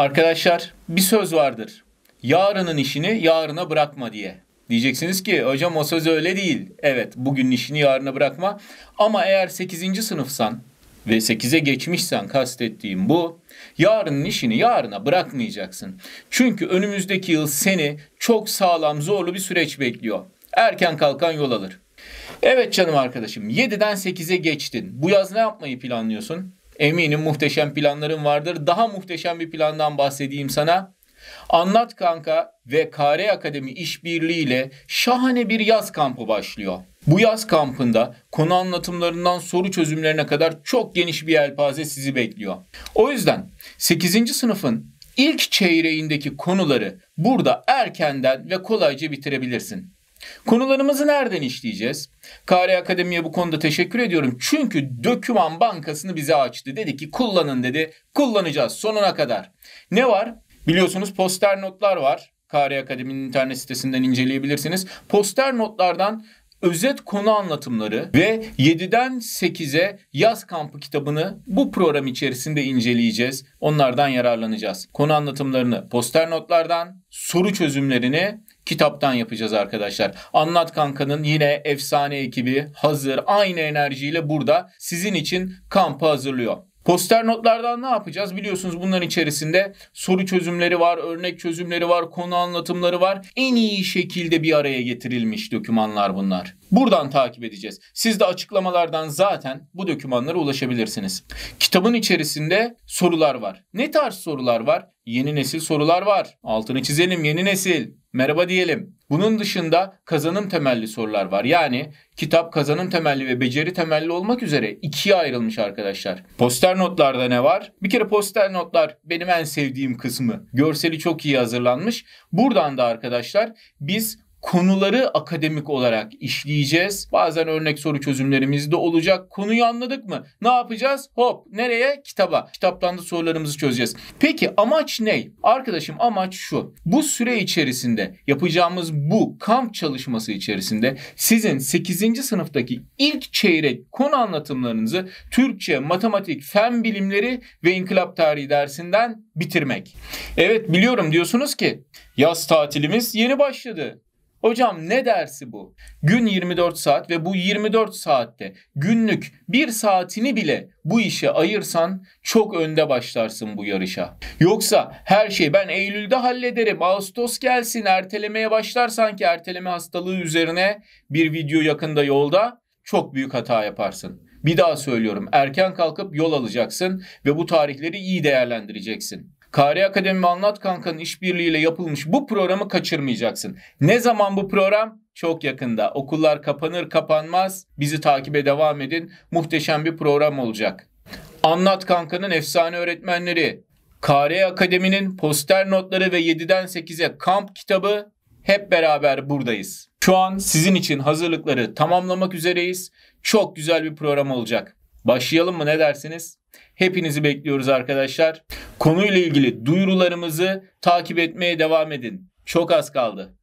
Arkadaşlar bir söz vardır. Yarının işini yarına bırakma diye. Diyeceksiniz ki hocam o söz öyle değil. Evet bugünün işini yarına bırakma. Ama eğer 8. sınıfsan ve 8'e geçmişsen kastettiğim bu. Yarının işini yarına bırakmayacaksın. Çünkü önümüzdeki yıl seni çok sağlam zorlu bir süreç bekliyor. Erken kalkan yol alır. Evet canım arkadaşım 7'den 8'e geçtin. Bu yaz ne yapmayı planlıyorsun? Eminim muhteşem planların vardır. Daha muhteşem bir plandan bahsedeyim sana. Anlat kanka ve Kare Akademi işbirliğiyle şahane bir yaz kampı başlıyor. Bu yaz kampında konu anlatımlarından soru çözümlerine kadar çok geniş bir yelpaze sizi bekliyor. O yüzden 8. sınıfın ilk çeyreğindeki konuları burada erkenden ve kolayca bitirebilirsin. Konularımızı nereden işleyeceğiz? KR Akademi'ye bu konuda teşekkür ediyorum. Çünkü döküman bankasını bize açtı. Dedi ki kullanın dedi. Kullanacağız sonuna kadar. Ne var? Biliyorsunuz poster notlar var. KR Akademi'nin internet sitesinden inceleyebilirsiniz. Poster notlardan özet konu anlatımları ve 7'den 8'e yaz kampı kitabını bu program içerisinde inceleyeceğiz. Onlardan yararlanacağız. Konu anlatımlarını poster notlardan, soru çözümlerini kitaptan yapacağız arkadaşlar. Anlat Kanka'nın yine efsane ekibi hazır aynı enerjiyle burada sizin için kampı hazırlıyor. Poster notlardan ne yapacağız? Biliyorsunuz bunların içerisinde soru çözümleri var, örnek çözümleri var, konu anlatımları var. En iyi şekilde bir araya getirilmiş dokümanlar bunlar. Buradan takip edeceğiz. Siz de açıklamalardan zaten bu dokümanlara ulaşabilirsiniz. Kitabın içerisinde sorular var. Ne tarz sorular var? Yeni nesil sorular var. Altını çizelim yeni nesil. Merhaba diyelim. Bunun dışında kazanım temelli sorular var. Yani kitap kazanım temelli ve beceri temelli olmak üzere ikiye ayrılmış arkadaşlar. Poster notlarda ne var? Bir kere poster notlar benim en sevdiğim kısmı. Görseli çok iyi hazırlanmış. Buradan da arkadaşlar biz konuları akademik olarak işleyeceğiz. Bazen örnek soru çözümlerimiz de olacak. Konuyu anladık mı? Ne yapacağız? Hop nereye? Kitaba. Kitaptan da sorularımızı çözeceğiz. Peki amaç ne? Arkadaşım amaç şu. Bu süre içerisinde yapacağımız bu kamp çalışması içerisinde sizin 8. sınıftaki ilk çeyrek konu anlatımlarınızı Türkçe, matematik, fen bilimleri ve inkılap tarihi dersinden bitirmek. Evet biliyorum diyorsunuz ki yaz tatilimiz yeni başladı. Hocam ne dersi bu? Gün 24 saat ve bu 24 saatte günlük bir saatini bile bu işe ayırsan çok önde başlarsın bu yarışa. Yoksa her şeyi ben Eylül'de hallederim, Ağustos gelsin ertelemeye başlarsan ki erteleme hastalığı üzerine bir video yakında yolda çok büyük hata yaparsın. Bir daha söylüyorum erken kalkıp yol alacaksın ve bu tarihleri iyi değerlendireceksin. Kari Akademi ve Anlat Kanka'nın işbirliğiyle yapılmış bu programı kaçırmayacaksın. Ne zaman bu program? Çok yakında. Okullar kapanır kapanmaz bizi takibe devam edin. Muhteşem bir program olacak. Anlat Kanka'nın efsane öğretmenleri, Kari Akademi'nin poster notları ve 7'den 8'e kamp kitabı hep beraber buradayız. Şu an sizin için hazırlıkları tamamlamak üzereyiz. Çok güzel bir program olacak. Başlayalım mı ne dersiniz? Hepinizi bekliyoruz arkadaşlar. Konuyla ilgili duyurularımızı takip etmeye devam edin. Çok az kaldı.